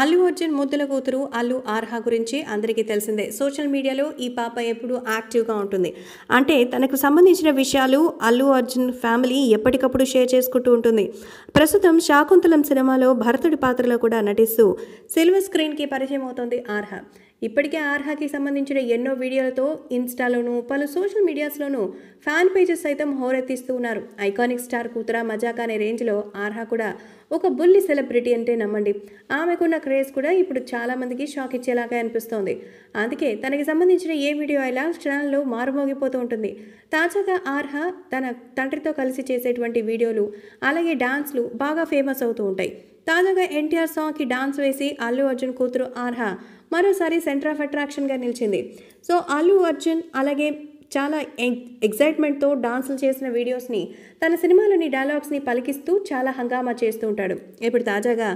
అల్లు అర్జున్ ముద్దుల కూతురు అల్లు ఆర్హా గురించి అందరికీ తెలిసిందే సోషల్ మీడియాలో ఈ పాప ఎప్పుడూ యాక్టివ్గా ఉంటుంది అంటే తనకు సంబంధించిన విషయాలు అల్లు అర్జున్ ఫ్యామిలీ ఎప్పటికప్పుడు షేర్ చేసుకుంటూ ఉంటుంది ప్రస్తుతం శాకుంతలం సినిమాలో భరతుడి పాత్రలో కూడా నటిస్తూ సిల్వర్ స్క్రీన్కి పరిచయం అవుతుంది ఆర్హా ఇప్పటికే ఆర్హాకి సంబంధించిన ఎన్నో వీడియోలతో ఇన్స్టాలోనూ పలు సోషల్ మీడియాస్లోనూ ఫ్యాన్ పేజెస్ సైతం హోరెత్తిస్తూ ఉన్నారు ఐకానిక్ స్టార్ కూతురా మజాక్ అనే రేంజ్లో ఆర్హా కూడా ఒక బుల్లి సెలబ్రిటీ అంటే నమ్మండి ఆమెకున్న క్రేజ్ కూడా ఇప్పుడు చాలామందికి షాక్ ఇచ్చేలాగా అనిపిస్తోంది అందుకే తనకి సంబంధించిన ఏ వీడియో అయినా క్షణాల్లో మారుమోగిపోతూ ఉంటుంది తాజాగా ఆర్హా తన తండ్రితో కలిసి చేసేటువంటి వీడియోలు అలాగే డాన్స్లు బాగా ఫేమస్ అవుతూ ఉంటాయి తాజాగా ఎన్టీఆర్ సాంగ్కి డాన్స్ వేసి అల్లు అర్జున్ కూతురు ఆర్హా మరోసారి సెంటర్ ఆఫ్ అట్రాక్షన్గా నిలిచింది సో అల్లు అర్జున్ అలాగే చాలా ఎగ్జైట్మెంట్తో డాన్సులు చేసిన వీడియోస్ని తన సినిమాలోని డైలాగ్స్ని పలికిస్తూ చాలా హంగామా చేస్తూ ఉంటాడు ఇప్పుడు తాజాగా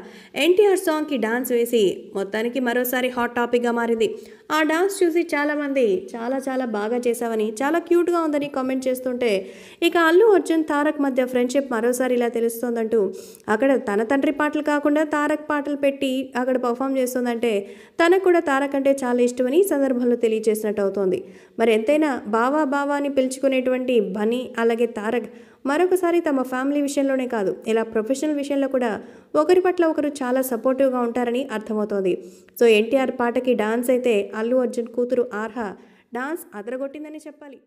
ఎన్టీఆర్ సాంగ్కి డాన్స్ వేసి మొత్తానికి మరోసారి హాట్ టాపిక్గా మారింది ఆ డాన్స్ చూసి చాలామంది చాలా చాలా బాగా చేశావని చాలా క్యూట్గా ఉందని కామెంట్ చేస్తుంటే ఇక అల్లు అర్జున్ తారక్ మధ్య ఫ్రెండ్షిప్ మరోసారి ఇలా తెలుస్తోందంటూ అక్కడ తన తండ్రి పాటలు కాకుండా తారక్ పాటలు పెట్టి అక్కడ పర్ఫామ్ చేస్తుందంటే తనకు కూడా తారక్ అంటే చాలా ఇష్టమని సందర్భంలో తెలియజేసినట్టు అవుతోంది మరి ఎంతైనా బా బావా బావా అని పిలుచుకునేటువంటి బని అలాగే తారక్ మరొకసారి తమ ఫ్యామిలీ విషయంలోనే కాదు ఇలా ప్రొఫెషనల్ విషయంలో కూడా ఒకరి పట్ల ఒకరు చాలా సపోర్టివ్గా ఉంటారని అర్థమవుతోంది సో ఎన్టీఆర్ పాటకి డాన్స్ అయితే అల్లు అర్జున్ కూతురు ఆర్హ డాన్స్ అదరగొట్టిందని చెప్పాలి